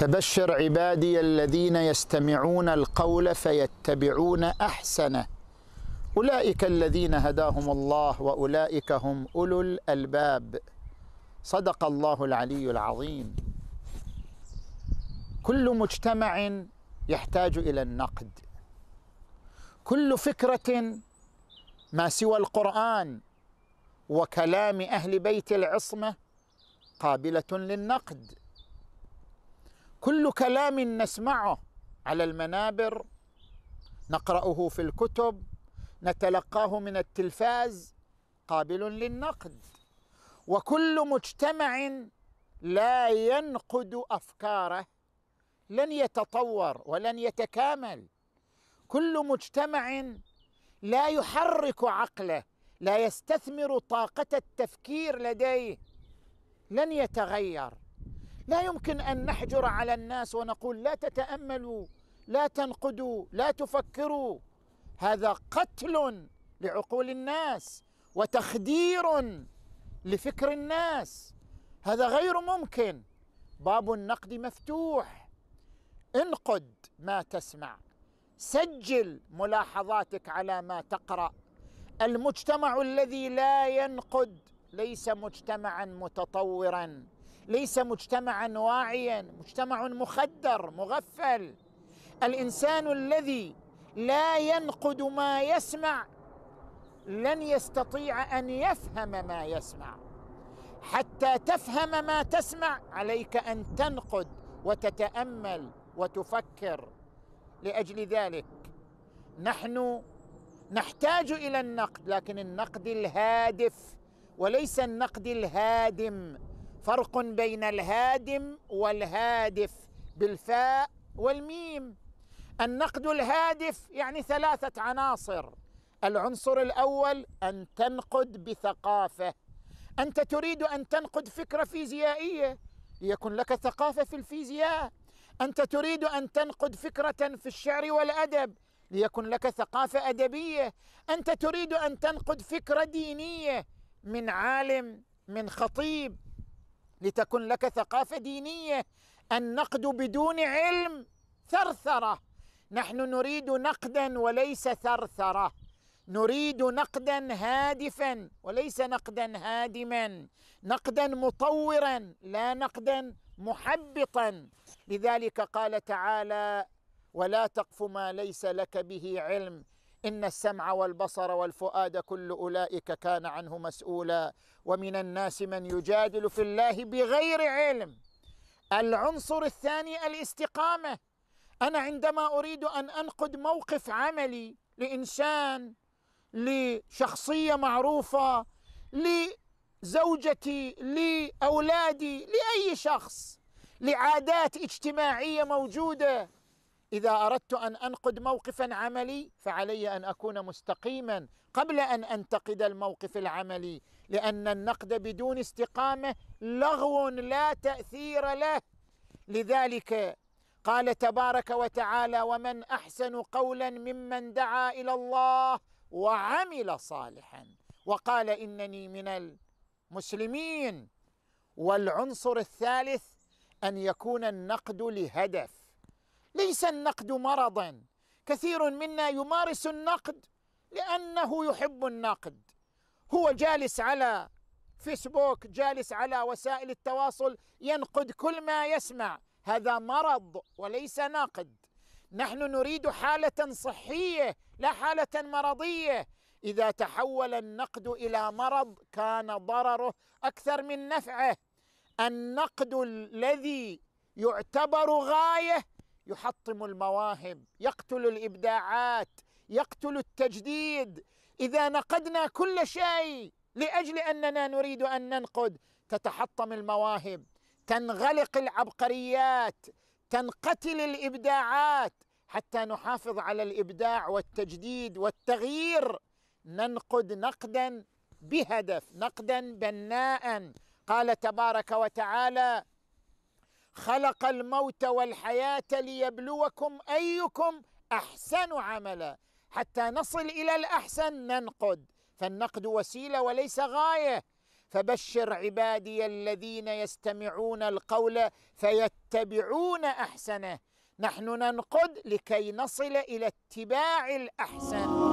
فبشر عبادي الذين يستمعون القول فيتبعون احسنه اولئك الذين هداهم الله واولئك هم اولو الالباب صدق الله العلي العظيم كل مجتمع يحتاج الى النقد كل فكره ما سوى القران وكلام اهل بيت العصمه قابله للنقد كل كلام نسمعه على المنابر نقراه في الكتب نتلقاه من التلفاز قابل للنقد وكل مجتمع لا ينقد افكاره لن يتطور ولن يتكامل كل مجتمع لا يحرك عقله لا يستثمر طاقه التفكير لديه لن يتغير لا يمكن ان نحجر على الناس ونقول لا تتاملوا لا تنقدوا لا تفكروا هذا قتل لعقول الناس وتخدير لفكر الناس هذا غير ممكن باب النقد مفتوح انقد ما تسمع سجل ملاحظاتك على ما تقرا المجتمع الذي لا ينقد ليس مجتمعا متطورا ليس مجتمعا واعيا مجتمع مخدر مغفل الانسان الذي لا ينقد ما يسمع لن يستطيع ان يفهم ما يسمع حتى تفهم ما تسمع عليك ان تنقد وتتامل وتفكر لاجل ذلك نحن نحتاج الى النقد لكن النقد الهادف وليس النقد الهادم فرق بين الهادم والهادف بالفاء والميم النقد الهادف يعني ثلاثه عناصر العنصر الاول ان تنقد بثقافه انت تريد ان تنقد فكره فيزيائيه ليكن لك ثقافه في الفيزياء انت تريد ان تنقد فكره في الشعر والادب ليكن لك ثقافه ادبيه انت تريد ان تنقد فكره دينيه من عالم من خطيب لتكن لك ثقافه دينيه النقد بدون علم ثرثره نحن نريد نقدا وليس ثرثره نريد نقدا هادفا وليس نقدا هادما نقدا مطورا لا نقدا محبطا لذلك قال تعالى ولا تقف ما ليس لك به علم إن السمع والبصر والفؤاد كل أولئك كان عنه مسؤولا ومن الناس من يجادل في الله بغير علم العنصر الثاني الاستقامة أنا عندما أريد أن أنقد موقف عملي لإنسان لشخصية معروفة لزوجتي لأولادي لأي شخص لعادات اجتماعية موجودة اذا اردت ان انقد موقفا عملي فعلي ان اكون مستقيما قبل ان انتقد الموقف العملي لان النقد بدون استقامه لغو لا تاثير له لذلك قال تبارك وتعالى ومن احسن قولا ممن دعا الى الله وعمل صالحا وقال انني من المسلمين والعنصر الثالث ان يكون النقد لهدف ليس النقد مرضا كثير منا يمارس النقد لانه يحب النقد هو جالس على فيسبوك جالس على وسائل التواصل ينقد كل ما يسمع هذا مرض وليس نقد نحن نريد حاله صحيه لا حاله مرضيه اذا تحول النقد الى مرض كان ضرره اكثر من نفعه النقد الذي يعتبر غايه يحطم المواهب يقتل الابداعات يقتل التجديد اذا نقدنا كل شيء لاجل اننا نريد ان ننقد تتحطم المواهب تنغلق العبقريات تنقتل الابداعات حتى نحافظ على الابداع والتجديد والتغيير ننقد نقدا بهدف نقدا بناء قال تبارك وتعالى خلق الموت والحياه ليبلوكم ايكم احسن عملا حتى نصل الى الاحسن ننقد فالنقد وسيله وليس غايه فبشر عبادي الذين يستمعون القول فيتبعون احسنه نحن ننقد لكي نصل الى اتباع الاحسن